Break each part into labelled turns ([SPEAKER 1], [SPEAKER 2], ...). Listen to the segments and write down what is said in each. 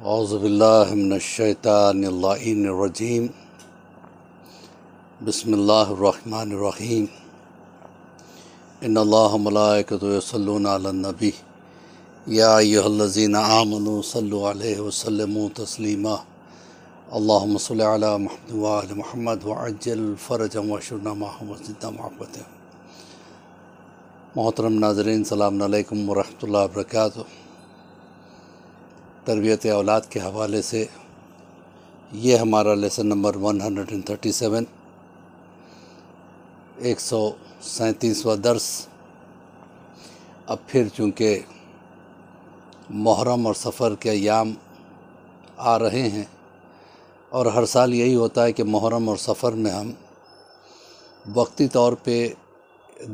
[SPEAKER 1] अज़बिल्लाशैतरजीम बसमीम इनकतबी याजीन आमनसम तस्लिमा महमद महमद मोहतरम नाजरीन सलाम वरहमल वर्का तरबियत औलाद के हवाले से ये हमारा lesson number one hundred and thirty seven एक सौ सैंतीसवा दर्स अब फिर चूँकि मुहरम और सफ़र के याम आ रहे हैं और हर साल यही होता है कि मुहरम और सफ़र में हम वक्ती तौर पे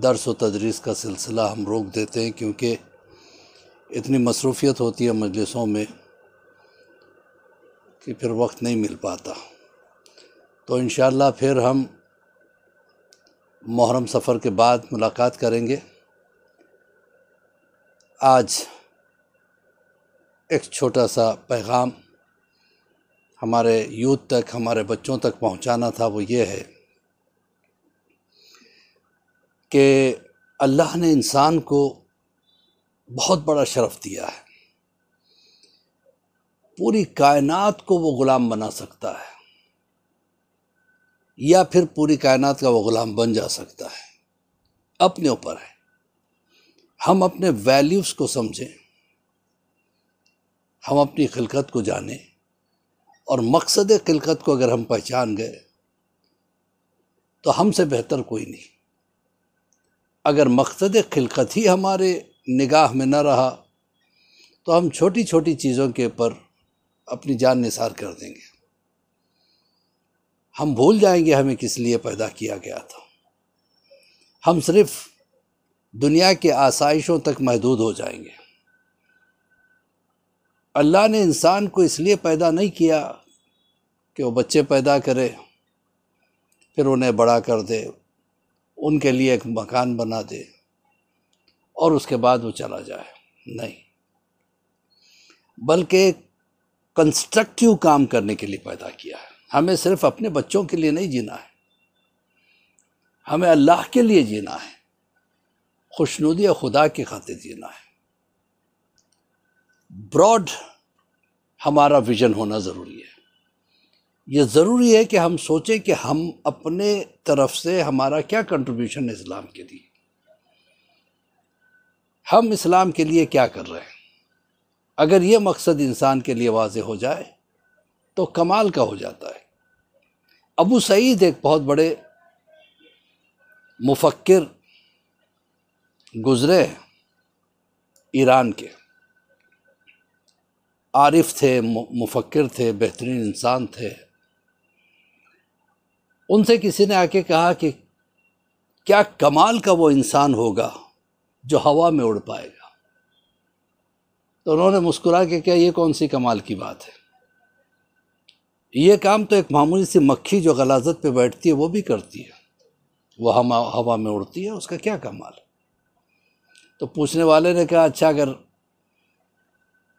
[SPEAKER 1] दर्स व तदरीस का सिलसिला हम रोक देते हैं क्योंकि इतनी मसरूफियत होती है मजलिसों में कि फिर वक्त नहीं मिल पाता तो इन फिर हम मुहरम सफ़र के बाद मुलाकात करेंगे आज एक छोटा सा पैगाम हमारे यूथ तक हमारे बच्चों तक पहुंचाना था वो ये है कि अल्लाह ने इंसान को बहुत बड़ा शरफ दिया है पूरी कायनात को वो ग़ुलाम बना सकता है या फिर पूरी कायनात का वो ग़ुलाम बन जा सकता है अपने ऊपर है हम अपने वैल्यूज़ को समझें हम अपनी खिलकत को जानें और मकसद खिलकत को अगर हम पहचान गए तो हमसे बेहतर कोई नहीं अगर मकसद खिलकत ही हमारे निगाह में न रहा तो हम छोटी छोटी चीज़ों के ऊपर अपनी जान निसार कर देंगे हम भूल जाएंगे हमें किस लिए पैदा किया गया था हम सिर्फ दुनिया के आसाइशों तक महदूद हो जाएंगे अल्लाह ने इंसान को इसलिए पैदा नहीं किया कि वो बच्चे पैदा करे फिर उन्हें बड़ा कर दे उनके लिए एक मकान बना दे और उसके बाद वो चला जाए नहीं बल्कि कंस्ट्रक्टिव काम करने के लिए पैदा किया है हमें सिर्फ अपने बच्चों के लिए नहीं जीना है हमें अल्लाह के लिए जीना है खुशनुदी खुदा की खातिर जीना है ब्रॉड हमारा विजन होना ज़रूरी है ये ज़रूरी है कि हम सोचें कि हम अपने तरफ से हमारा क्या कंट्रीब्यूशन इस्लाम के लिए हम इस्लाम के लिए क्या कर रहे हैं अगर ये मकसद इंसान के लिए वाज हो जाए तो कमाल का हो जाता है अबू सईद एक बहुत बड़े मुफक्र गुज़रे ईरान के आरिफ थे मुफक्र थे बेहतरीन इंसान थे उनसे किसी ने आके कहा कि क्या कमाल का वो इंसान होगा जो हवा में उड़ पाएगा तो उन्होंने मुस्कुरा के कहा ये कौन सी कमाल की बात है ये काम तो एक मामूली सी मक्खी जो गलाजत पे बैठती है वो भी करती है वो हम हवा में उड़ती है उसका क्या कमाल तो पूछने वाले ने कहा अच्छा अगर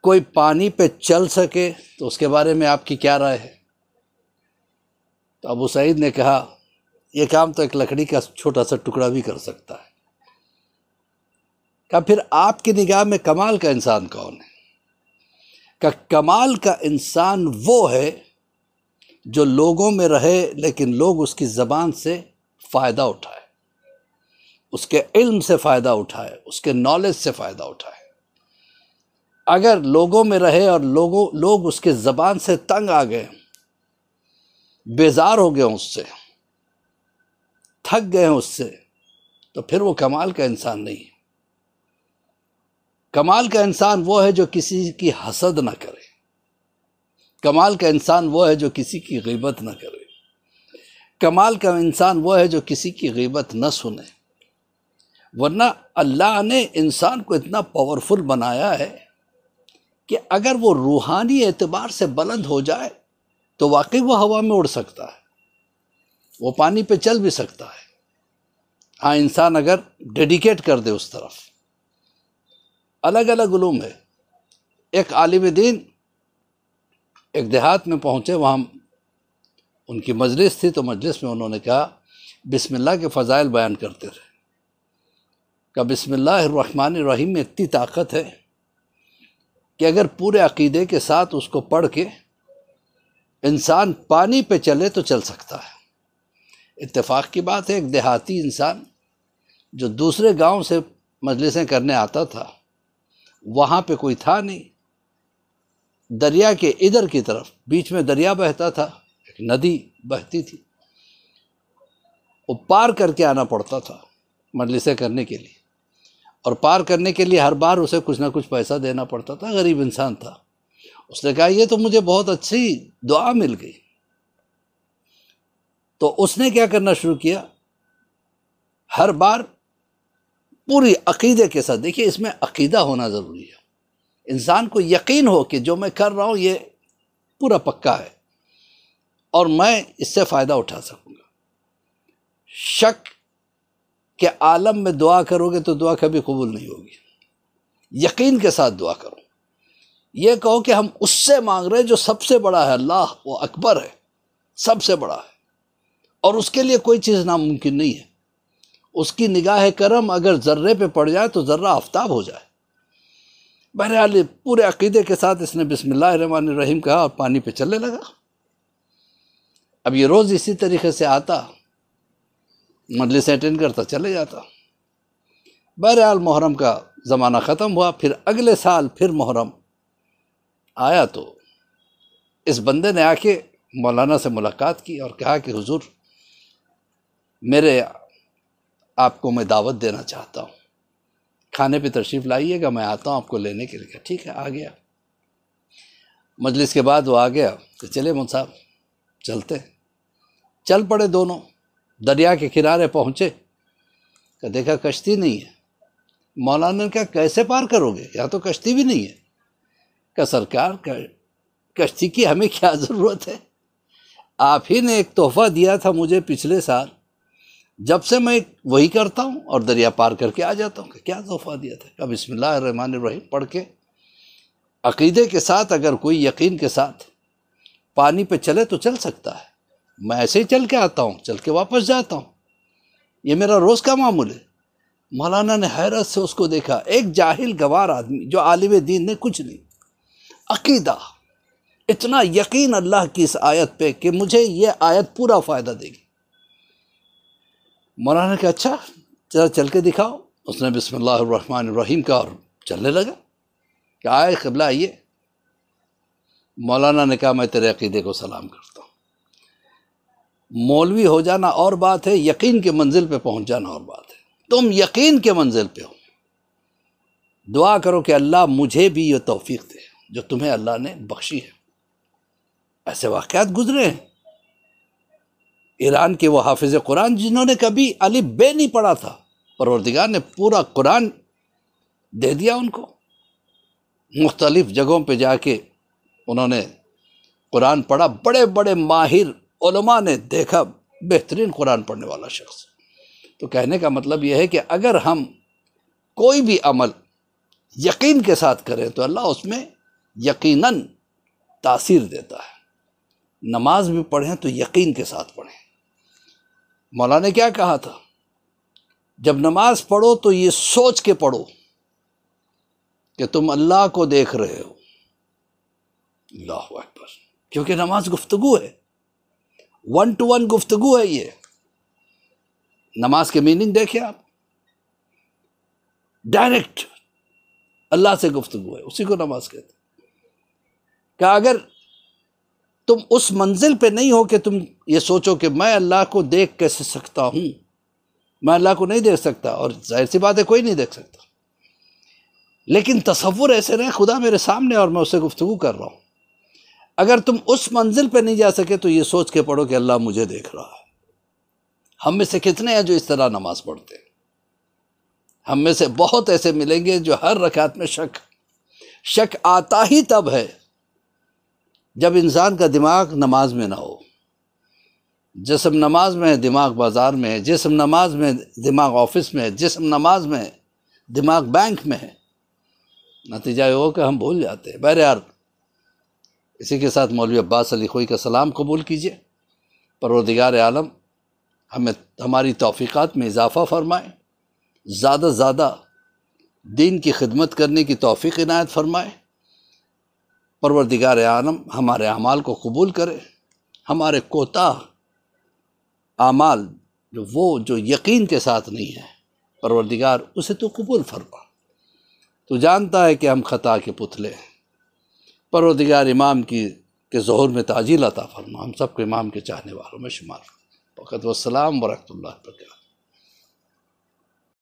[SPEAKER 1] कोई पानी पे चल सके तो उसके बारे में आपकी क्या राय है तो अबू सईद ने कहा यह काम तो एक लकड़ी का छोटा सा टुकड़ा भी कर सकता है का फिर आपकी निगाह में कमाल का इंसान कौन है का कमाल का इंसान वो है जो लोगों में रहे लेकिन लोग उसकी ज़बान से फ़ायदा उठाए उसके इल्म से फ़ायदा उठाए उसके नॉलेज से फ़ायदा उठाए अगर लोगों में रहे और लोगों लोग उसके ज़बान से तंग आ गए बेजार हो गए उससे थक गए उससे तो फिर वो कमाल का इंसान नहीं है कमाल का इंसान वो है जो किसी की हसद ना करे कमाल का इंसान वो है जो किसी की गिबत ना करे कमाल का इंसान वो है जो किसी की गिबत न सुने वरना अल्लाह ने इंसान को इतना पावरफुल बनाया है कि अगर वो रूहानी एतबार से बुलंद हो जाए तो वाकई वो हवा में उड़ सकता है वो पानी पे चल भी सकता है हाँ इंसान अगर डेडिकेट कर दे उस तरफ अलग अलग ूम है एक आलिम दीन एक देहात में पहुँचे वहाँ उनकी मजलिस थी तो मजलिस में उन्होंने कहा बिसमिल्लाह के फ़ज़ाइल बयान करते रहे का बिसमिल्लाहमान रहीम में इतनी ताकत है कि अगर पूरे अकीदे के साथ उसको पढ़ के इंसान पानी पे चले तो चल सकता है इत्तेफाक की बात है एक देहाती इंसान जो दूसरे गांव से मजलिसें करने आता था वहाँ पे कोई था नहीं दरिया के इधर की तरफ बीच में दरिया बहता था एक नदी बहती थी वो पार करके आना पड़ता था मजलिसें करने के लिए और पार करने के लिए हर बार उसे कुछ ना कुछ पैसा देना पड़ता था गरीब इंसान था उसने कहा ये तो मुझे बहुत अच्छी दुआ मिल गई तो उसने क्या करना शुरू किया हर बार पूरी अकीदे के साथ देखिए इसमें अकीदा होना ज़रूरी है इंसान को यकीन हो कि जो मैं कर रहा हूँ ये पूरा पक्का है और मैं इससे फ़ायदा उठा सकूँगा शक के आलम में दुआ करोगे तो दुआ कभी कबूल नहीं होगी यकीन के साथ दुआ करो ये कहो कि हम उससे मांग रहे हैं जो सबसे बड़ा है अल्लाह वो अकबर है सबसे बड़ा है और उसके लिए कोई चीज़ नामुमकिन नहीं है उसकी निगाह करम अगर ज़र्रे पे पड़ जाए तो ज़र्रा आफ्ताब हो जाए बहरहाल पूरे अकीदे के साथ इसने बिसमान रहीम कहा और पानी पे चलने लगा अब ये रोज़ इसी तरीके से आता मजलिस अटेंड करता चले जाता बहरहाल मुहर्रम का ज़माना ख़त्म हुआ फिर अगले साल फिर मुहर्रम आया तो इस बंदे ने आके मौलाना से मुलाकात की और कहा कि हुजूर मेरे आपको मैं दावत देना चाहता हूँ खाने पे तशरीफ़ लाइएगा मैं आता हूँ आपको लेने के लिए ठीक है आ गया मजलिस के बाद वो आ गया तो चले मुन साहब चलते चल पड़े दोनों दरिया के किनारे पहुँचे का देखा कश्ती नहीं है मौलाना ने कहा कैसे पार करोगे यहाँ तो कश्ती भी नहीं है का सरकार का कश्ती की हमें क्या ज़रूरत है आप ही ने एक तोहफ़ा दिया था मुझे पिछले साल जब से मैं वही करता हूँ और दरिया पार करके आ जाता हूँ क्या तोहफा दिया था अब बसमान रहीम पढ़ के अकीदे के साथ अगर कोई यकीन के साथ पानी पे चले तो चल सकता है मैं ऐसे ही चल के आता हूँ चल के वापस जाता हूँ ये मेरा रोज़ का मामूल है मौलाना ने हैरत से उसको देखा एक जाहिल गवार आदमी जो आलिम दीन ने कुछ नहीं अकीदा इतना यकीन अल्लाह की इस आयत पे कि मुझे ये आयत पूरा फ़ायदा देगी मौलाना ने कहा अच्छा जरा चल के दिखाओ उसने बिसमीम का और चलने लगा कि आए कबला आइए मौलाना ने कहा मैं तेरे अकीदे को सलाम करता हूँ मौलवी हो जाना और बात है यकीन के मंजिल पे पहुँच जाना और बात है तुम यकीन के मंजिल पे हो दुआ करो कि अल्लाह मुझे भी ये तोफ़ी दे जो तुम्हें अल्लाह ने बख्शी है ऐसे वाक़ गुजरे हैं ईरान के वो हाफिज़ कुरान जिन्होंने कभी अली बे नहीं पढ़ा था परवरदिगार ने पूरा कुरान दे दिया उनको मुख्तलिफ़ जगहों पर जाके उन्होंने कुरान पढ़ा बड़े बड़े माहिर उलमा ने देखा बेहतरीन कुरान पढ़ने वाला शख्स तो कहने का मतलब यह है कि अगर हम कोई भी अमल यकीन के साथ करें तो अल्लाह उसमें यकीनन तासीर देता है नमाज भी पढ़ें तो यकीन के साथ पढ़ें मौला ने क्या कहा था जब नमाज पढ़ो तो ये सोच के पढ़ो कि तुम अल्लाह को देख रहे हो अकबर क्योंकि नमाज गुफ्तगु है वन टू वन गुफ्तगु है ये नमाज के मीनिंग देखें आप डायरेक्ट अल्लाह से गुफ्तगु है उसी को नमाज कहते हैं अगर तुम उस मंजिल पे नहीं हो कि तुम ये सोचो कि मैं अल्लाह को देख कैसे सकता हूँ मैं अल्लाह को नहीं देख सकता और जाहिर सी बात है कोई नहीं देख सकता लेकिन तस्वुर ऐसे रहे खुदा मेरे सामने और मैं उससे गुफ्तु कर रहा हूँ अगर तुम उस मंजिल पर नहीं जा सके तो ये सोच के पढ़ो कि अल्लाह मुझे देख रहा है हम में से कितने हैं जो इस तरह नमाज़ पढ़ते हैं हम में से बहुत ऐसे मिलेंगे जो हर रकात में शक शक आता ही तब है जब इंसान का दिमाग नमाज में ना हो जिसम नमाज में दिमाग बाज़ार में है जिसम नमाज में दिमाग ऑफिस में है जिसम नमाज में दिमाग बैंक में है नतीजा ये हो कि हम भूल जाते हैं बहर यार इसी के साथ मौलवी अब्बास अली खोई का सलाम कबूल कीजिए दिगार आलम हमें हमारी तोफ़ीक़ात में इजाफ़ा फरमाएँ ज़्यादा से ज़्यादा दीन की खिदमत करने की तोफ़ी इनायत फरमाएँ परवरदिगार आलम हमारे अमाल को कबूल करे हमारे कोता आमाल जो वो जो यकीन के साथ नहीं है परवरदिगार उसे तो कबूल फरमा तो जानता है कि हम ख़ता के पुतले हैं परवरदिगार इमाम की के जहर में ताज़ी लता फरमा हम सबको इमाम के चाहने वालों में शुमार वक्त वसलाम वरहमल वर्क